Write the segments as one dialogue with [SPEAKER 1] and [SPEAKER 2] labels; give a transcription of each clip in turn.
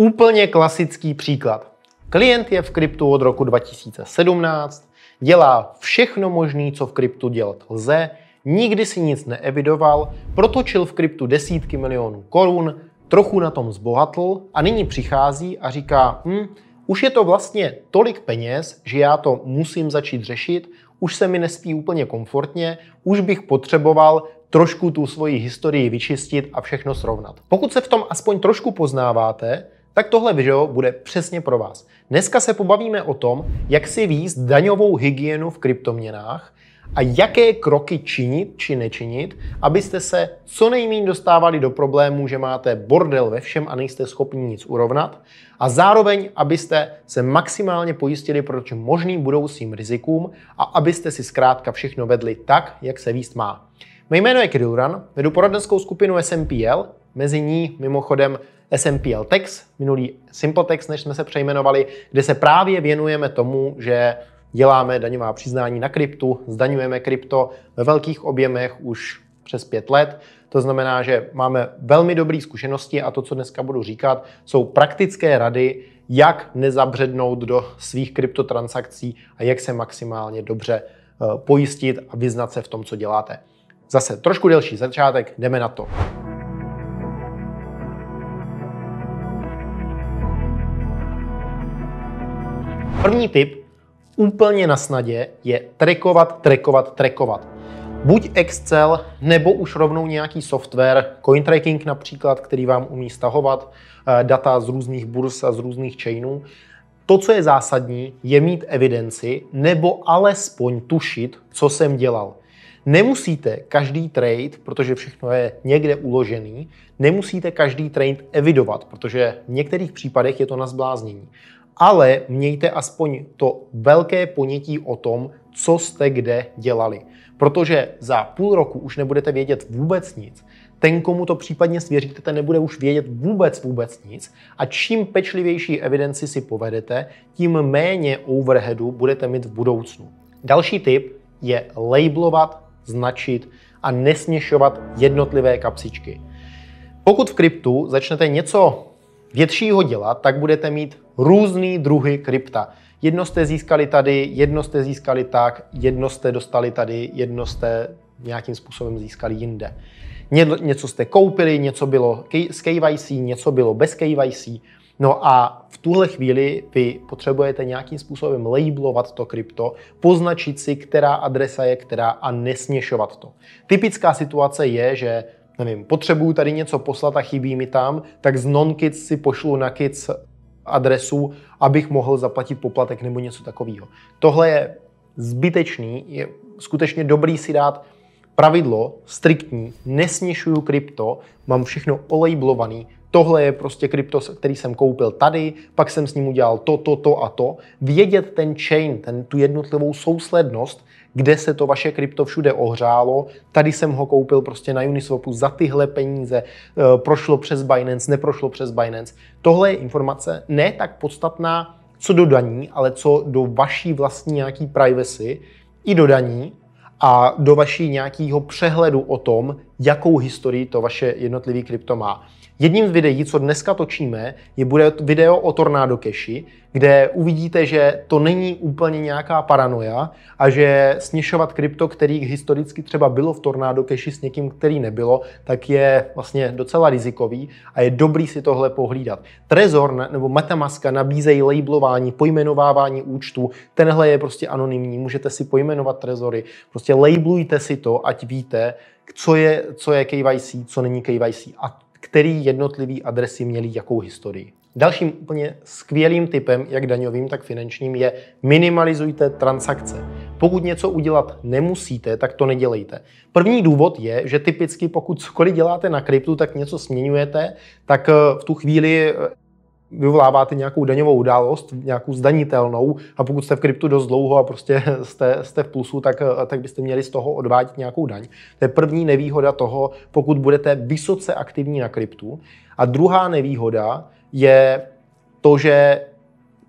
[SPEAKER 1] Úplně klasický příklad. Klient je v kryptu od roku 2017, dělá všechno možné, co v kryptu dělat lze, nikdy si nic neevidoval, protočil v kryptu desítky milionů korun, trochu na tom zbohatl a nyní přichází a říká, hm, už je to vlastně tolik peněz, že já to musím začít řešit, už se mi nespí úplně komfortně, už bych potřeboval trošku tu svoji historii vyčistit a všechno srovnat. Pokud se v tom aspoň trošku poznáváte, tak tohle video bude přesně pro vás. Dneska se pobavíme o tom, jak si výst daňovou hygienu v kryptoměnách a jaké kroky činit či nečinit, abyste se co nejméně dostávali do problémů, že máte bordel ve všem a nejste schopni nic urovnat a zároveň, abyste se maximálně pojistili proti možným budoucím rizikům a abyste si zkrátka všechno vedli tak, jak se výst má. Mé jméno je Kirilran, vedu poradenskou skupinu SMPL, mezi ní mimochodem SMPL LTEX, minulý Simpotex, než jsme se přejmenovali, kde se právě věnujeme tomu, že děláme daňová přiznání na kryptu, zdaňujeme krypto ve velkých objemech už přes pět let. To znamená, že máme velmi dobré zkušenosti a to, co dneska budu říkat, jsou praktické rady, jak nezabřednout do svých kryptotransakcí a jak se maximálně dobře eh, pojistit a vyznat se v tom, co děláte. Zase trošku delší začátek, jdeme na to. První tip, úplně na snadě, je trekovat, trekovat, trekovat. Buď Excel, nebo už rovnou nějaký software, CoinTracking například, který vám umí stahovat eh, data z různých burz a z různých chainů. To, co je zásadní, je mít evidenci nebo alespoň tušit, co jsem dělal. Nemusíte každý trade, protože všechno je někde uložený, nemusíte každý trade evidovat, protože v některých případech je to na zbláznění ale mějte aspoň to velké ponětí o tom, co jste kde dělali. Protože za půl roku už nebudete vědět vůbec nic. Ten, komu to případně svěříte, ten nebude už vědět vůbec vůbec nic. A čím pečlivější evidenci si povedete, tím méně overheadu budete mít v budoucnu. Další tip je labelovat, značit a nesměšovat jednotlivé kapsičky. Pokud v kryptu začnete něco většího dělat, tak budete mít různé druhy krypta. Jedno jste získali tady, jedno jste získali tak, jedno jste dostali tady, jedno jste nějakým způsobem získali jinde. Ně, něco jste koupili, něco bylo s KYC, něco bylo bez KYC. No a v tuhle chvíli vy potřebujete nějakým způsobem labelovat to krypto, poznačit si, která adresa je která a nesměšovat to. Typická situace je, že nevím, potřebuju tady něco poslat a chybí mi tam, tak z non-kids si pošlu na kids adresu, abych mohl zaplatit poplatek nebo něco takového. Tohle je zbytečný, je skutečně dobrý si dát pravidlo, striktní, nesměšuju krypto, mám všechno olejblovaný, tohle je prostě krypto, který jsem koupil tady, pak jsem s ním udělal to, to, to a to. Vědět ten chain, ten, tu jednotlivou souslednost, kde se to vaše krypto všude ohřálo. Tady jsem ho koupil prostě na Uniswapu za tyhle peníze, eh, prošlo přes Binance, neprošlo přes Binance. Tohle je informace ne tak podstatná, co do daní, ale co do vaší vlastní nějaký privacy i do daní a do vaší nějakého přehledu o tom, jakou historii to vaše jednotlivý krypto má. Jedním z videí, co dneska točíme, je bude video o Tornado Cashi, kde uvidíte, že to není úplně nějaká paranoja a že směšovat krypto, který historicky třeba bylo v Tornado Cashi s někým, který nebylo, tak je vlastně docela rizikový a je dobrý si tohle pohlídat. Trezor nebo metamaska nabízejí labelování, pojmenovávání účtů. Tenhle je prostě anonymní, můžete si pojmenovat trezory. Prostě labelujte si to, ať víte, co je, co je KYC, co není KYC. A který jednotlivý adresy měly jakou historii. Dalším úplně skvělým typem, jak daňovým, tak finančním, je minimalizujte transakce. Pokud něco udělat nemusíte, tak to nedělejte. První důvod je, že typicky pokud cokoliv děláte na kryptu, tak něco směňujete, tak eh, v tu chvíli eh, vyvoláváte nějakou daňovou událost, nějakou zdanitelnou a pokud jste v kryptu dost dlouho a prostě jste, jste v plusu, tak, tak byste měli z toho odvádět nějakou daň. To je první nevýhoda toho, pokud budete vysoce aktivní na kryptu. A druhá nevýhoda je to, že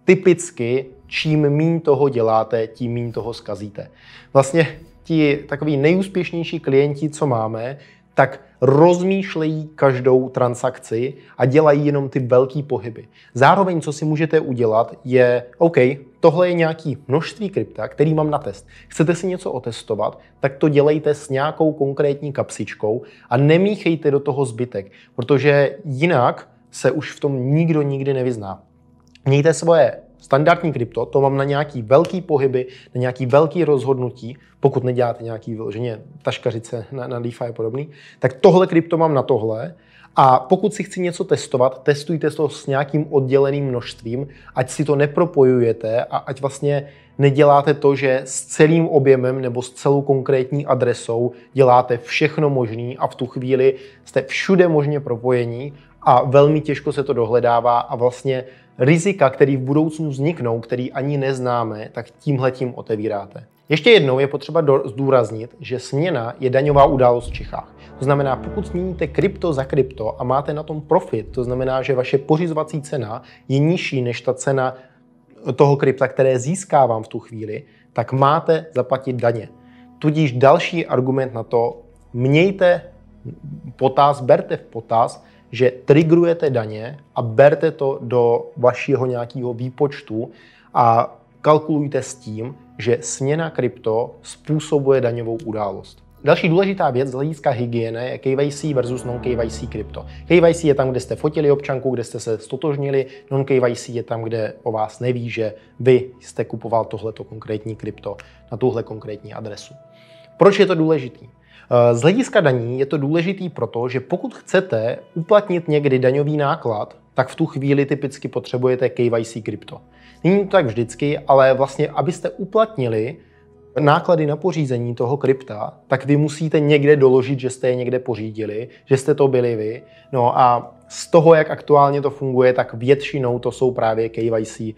[SPEAKER 1] typicky čím méně toho děláte, tím méně toho zkazíte. Vlastně ti takový nejúspěšnější klienti, co máme, tak rozmýšlejí každou transakci a dělají jenom ty velké pohyby. Zároveň, co si můžete udělat, je OK, tohle je nějaký množství krypta, který mám na test. Chcete si něco otestovat, tak to dělejte s nějakou konkrétní kapsičkou a nemíchejte do toho zbytek, protože jinak se už v tom nikdo nikdy nevyzná. Mějte svoje Standardní krypto, to mám na nějaký velký pohyby, na nějaký velký rozhodnutí, pokud neděláte nějaký vyloženě taškařice na, na DeFi a podobný, tak tohle krypto mám na tohle. A pokud si chci něco testovat, testujte to s nějakým odděleným množstvím, ať si to nepropojujete a ať vlastně neděláte to, že s celým objemem nebo s celou konkrétní adresou děláte všechno možné a v tu chvíli jste všude možně propojení a velmi těžko se to dohledává a vlastně rizika, které v budoucnu vzniknou, který ani neznáme, tak tímhletím otevíráte. Ještě jednou je potřeba zdůraznit, že směna je daňová událost v Čechách. To znamená, pokud směníte krypto za krypto a máte na tom profit, to znamená, že vaše pořizovací cena je nižší než ta cena toho krypta, které získávám v tu chvíli, tak máte zaplatit daně. Tudíž další argument na to, mějte potaz, berte v potaz, že trigrujete daně a berte to do vašeho nějakého výpočtu a kalkulujte s tím, že směna krypto způsobuje daňovou událost. Další důležitá věc z hlediska hygieny je KYC versus non-KYC krypto. KYC je tam, kde jste fotili občanku, kde jste se stotožnili, non-KYC je tam, kde o vás neví, že vy jste kupoval tohleto konkrétní krypto na tuhle konkrétní adresu. Proč je to důležitý? Eh, z hlediska daní je to důležitý proto, že pokud chcete uplatnit někdy daňový náklad, tak v tu chvíli typicky potřebujete KYC krypto. Není to tak vždycky, ale vlastně, abyste uplatnili náklady na pořízení toho krypta, tak vy musíte někde doložit, že jste je někde pořídili, že jste to byli vy. No a z toho, jak aktuálně to funguje, tak většinou to jsou právě KYC eh,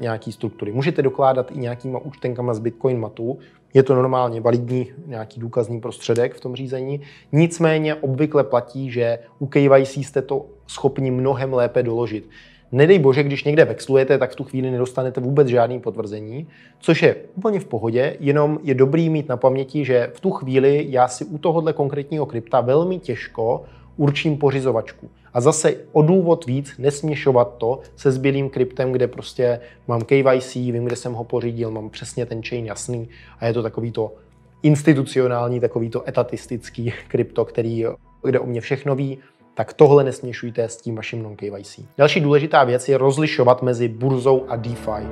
[SPEAKER 1] nějaký struktury. Můžete dokládat i nějakýma účtenkama z Bitcoin Matu, je to normálně validní nějaký důkazní prostředek v tom řízení. Nicméně obvykle platí, že u KYC jste to schopni mnohem lépe doložit. Nedej bože, když někde vexlujete, tak v tu chvíli nedostanete vůbec žádný potvrzení, což je úplně v pohodě, jenom je dobrý mít na paměti, že v tu chvíli já si u tohohle konkrétního krypta velmi těžko určím pořizovačku. A zase o důvod víc nesměšovat to se zbylým kryptem, kde prostě mám KYC, vím, kde jsem ho pořídil, mám přesně ten chain jasný a je to takový to institucionální, takový to etatistický krypto, který, kde o mě všechno ví, tak tohle nesměšujte s tím vaším non-KYC. Další důležitá věc je rozlišovat mezi burzou a DeFi.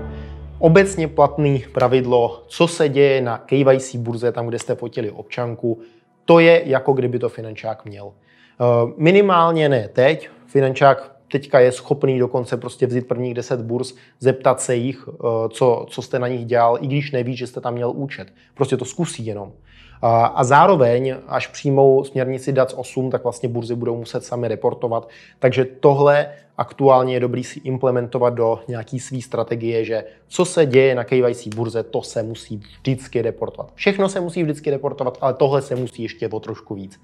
[SPEAKER 1] Obecně platný pravidlo, co se děje na KYC burze, tam, kde jste fotili občanku, to je jako kdyby to finančák měl. Eh, minimálně ne teď. Finančák teďka je schopný dokonce prostě vzít prvních 10 burz, zeptat se jich, eh, co, co jste na nich dělal, i když neví, že jste tam měl účet. Prostě to zkusí jenom. Eh, a zároveň, až přijmou směrnici DAC 8, tak vlastně burzy budou muset sami reportovat. Takže tohle aktuálně je dobrý si implementovat do nějaký své strategie, že co se děje na KYC burze, to se musí vždycky reportovat. Všechno se musí vždycky reportovat, ale tohle se musí ještě o trošku víc.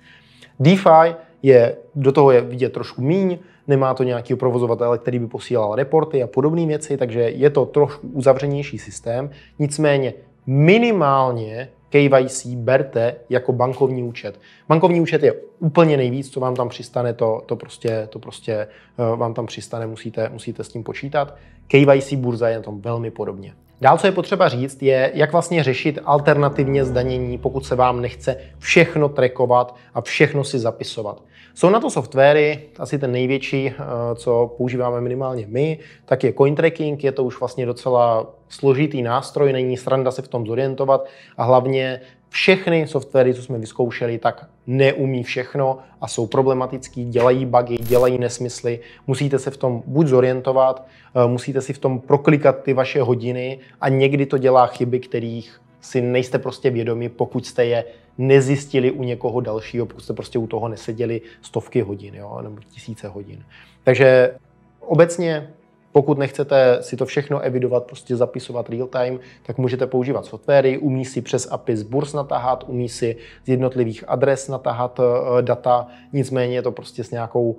[SPEAKER 1] DeFi je, do toho je vidět trošku míň, nemá to nějaký provozovatele, který by posílal reporty a podobné věci, takže je to trošku uzavřenější systém. Nicméně minimálně KYC berte jako bankovní účet. Bankovní účet je úplně nejvíc, co vám tam přistane, to, to prostě, to prostě eh, vám tam přistane, musíte, musíte s tím počítat. KYC burza je na tom velmi podobně. Dál, co je potřeba říct, je, jak vlastně řešit alternativně zdanění, pokud se vám nechce všechno trekovat a všechno si zapisovat. Jsou na to softwary, asi ten největší, eh, co používáme minimálně my, tak je CoinTracking, je to už vlastně docela složitý nástroj, není sranda se v tom zorientovat a hlavně všechny softwary, co jsme vyzkoušeli, tak neumí všechno a jsou problematický, dělají bugy, dělají nesmysly. Musíte se v tom buď zorientovat, eh, musíte si v tom proklikat ty vaše hodiny a někdy to dělá chyby, kterých si nejste prostě vědomi, pokud jste je nezjistili u někoho dalšího, pokud jste prostě u toho neseděli stovky hodin jo, nebo tisíce hodin. Takže obecně pokud nechcete si to všechno evidovat, prostě zapisovat real time, tak můžete používat softwary, umí si přes API z burs natahat, umí si z jednotlivých adres natahat eh, data, nicméně je to prostě s nějakou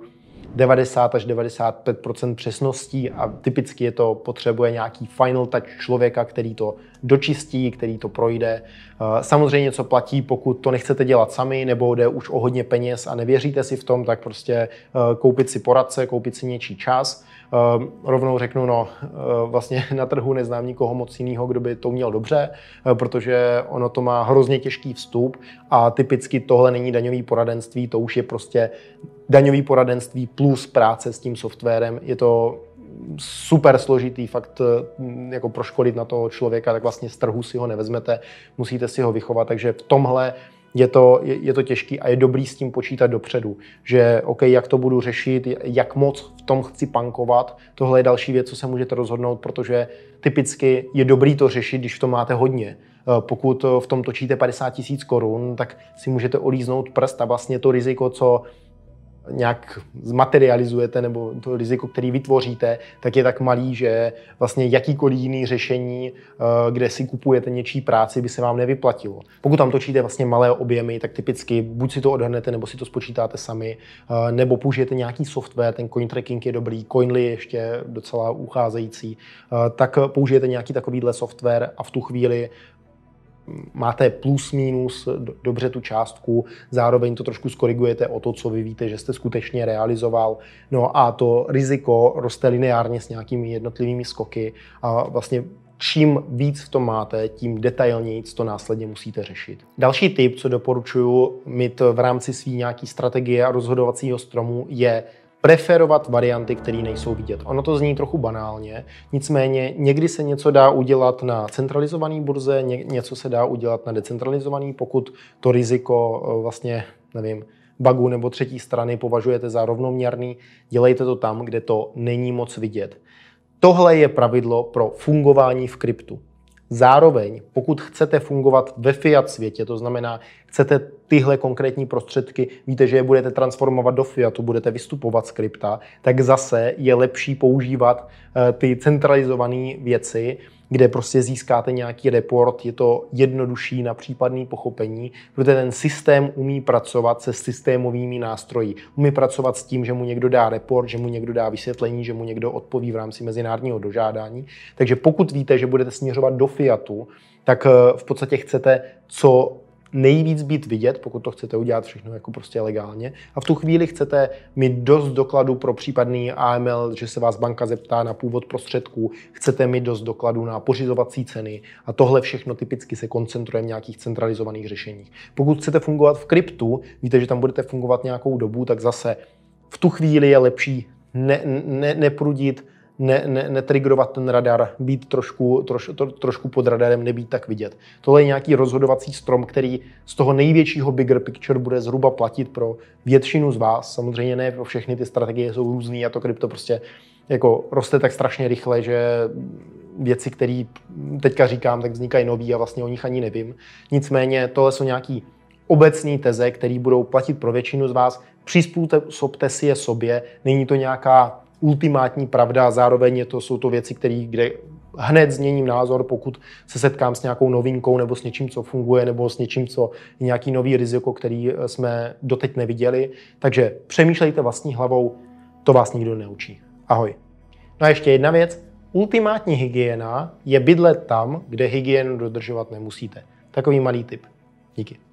[SPEAKER 1] 90 až 95 přesností a typicky je to potřebuje nějaký final touch člověka, který to dočistí, který to projde. Eh, samozřejmě, co platí, pokud to nechcete dělat sami nebo jde už o hodně peněz a nevěříte si v tom, tak prostě eh, koupit si poradce, koupit si něčí čas. Eh, rovnou řeknu, no vlastně na trhu neznám nikoho moc jiného, kdo by to měl dobře, protože ono to má hrozně těžký vstup a typicky tohle není daňový poradenství, to už je prostě daňový poradenství plus práce s tím softwarem. Je to super složitý fakt mm, jako proškolit na toho člověka, tak vlastně z trhu si ho nevezmete, musíte si ho vychovat, takže v tomhle je to, je, je to těžký a je dobrý s tím počítat dopředu, že OK, jak to budu řešit, jak moc v tom chci pankovat, tohle je další věc, co se můžete rozhodnout, protože typicky je dobrý to řešit, když v tom máte hodně. Eh, pokud v tom točíte 50 tisíc korun, tak si můžete olíznout prst a vlastně to riziko, co nějak zmaterializujete nebo to riziko, který vytvoříte, tak je tak malý, že vlastně jakýkoliv jiný řešení, eh, kde si kupujete něčí práci, by se vám nevyplatilo. Pokud tam točíte vlastně malé objemy, tak typicky buď si to odhrnete, nebo si to spočítáte sami, eh, nebo použijete nějaký software, ten coin tracking je dobrý, Coinly je ještě docela ucházející, eh, tak použijete nějaký takovýhle software a v tu chvíli máte plus minus dobře tu částku, zároveň to trošku skorigujete o to, co vy víte, že jste skutečně realizoval. No a to riziko roste lineárně s nějakými jednotlivými skoky a vlastně čím víc v tom máte, tím detailněji to následně musíte řešit. Další tip, co doporučuji mít v rámci svý nějaký strategie a rozhodovacího stromu, je preferovat varianty, které nejsou vidět. Ono to zní trochu banálně, nicméně někdy se něco dá udělat na centralizované burze, něco se dá udělat na decentralizovaný, pokud to riziko e, vlastně, nevím, bugu nebo třetí strany považujete za rovnoměrný, dělejte to tam, kde to není moc vidět. Tohle je pravidlo pro fungování v kryptu. Zároveň, pokud chcete fungovat ve fiat světě, to znamená, chcete tyhle konkrétní prostředky, víte, že je budete transformovat do Fiatu, budete vystupovat z krypta, tak zase je lepší používat eh, ty centralizované věci, kde prostě získáte nějaký report, je to jednodušší na případný pochopení, protože ten systém umí pracovat se systémovými nástroji. Umí pracovat s tím, že mu někdo dá report, že mu někdo dá vysvětlení, že mu někdo odpoví v rámci mezinárodního dožádání. Takže pokud víte, že budete směřovat do Fiatu, tak eh, v podstatě chcete co nejvíc být vidět, pokud to chcete udělat všechno jako prostě legálně. A v tu chvíli chcete mít dost dokladů pro případný AML, že se vás banka zeptá na původ prostředků, chcete mít dost dokladů na pořizovací ceny a tohle všechno typicky se koncentruje v nějakých centralizovaných řešeních. Pokud chcete fungovat v kryptu, víte, že tam budete fungovat nějakou dobu, tak zase v tu chvíli je lepší ne, ne, neprudit ne, ne, netrigrovat ten radar, být trošku, troš, tro, trošku pod radarem, nebýt tak vidět. Tohle je nějaký rozhodovací strom, který z toho největšího bigger picture bude zhruba platit pro většinu z vás. Samozřejmě ne pro všechny ty strategie jsou různé a to krypto prostě jako roste tak strašně rychle, že věci, které teďka říkám, tak vznikají nový a vlastně o nich ani nevím. Nicméně tohle jsou nějaký obecní teze, které budou platit pro většinu z vás. Přizpůsobte si je sobě, není to nějaká ultimátní pravda, zároveň je to, jsou to věci, které kde hned změním názor, pokud se setkám s nějakou novinkou nebo s něčím, co funguje, nebo s něčím, co je nějaký nový riziko, který eh, jsme doteď neviděli. Takže přemýšlejte vlastní hlavou, to vás nikdo neučí. Ahoj. No a ještě jedna věc. Ultimátní hygiena je bydlet tam, kde hygienu dodržovat nemusíte. Takový malý tip. Díky.